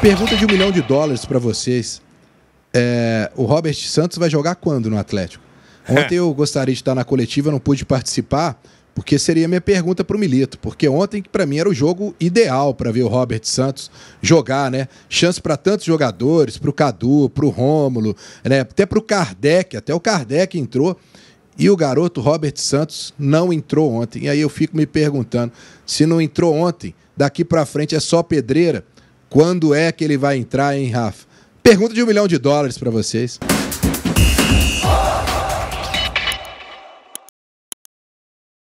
Pergunta de um milhão de dólares para vocês. É, o Robert Santos vai jogar quando no Atlético? É. Ontem eu gostaria de estar na coletiva, não pude participar, porque seria minha pergunta para o Milito, porque ontem para mim era o jogo ideal para ver o Robert Santos jogar, né? Chance para tantos jogadores, para o Cadu, para o Rômulo, né? Até para o Kardec, até o Kardec entrou. E o garoto Robert Santos não entrou ontem. E aí eu fico me perguntando, se não entrou ontem, daqui para frente é só pedreira. Quando é que ele vai entrar, hein, Rafa? Pergunta de um milhão de dólares para vocês.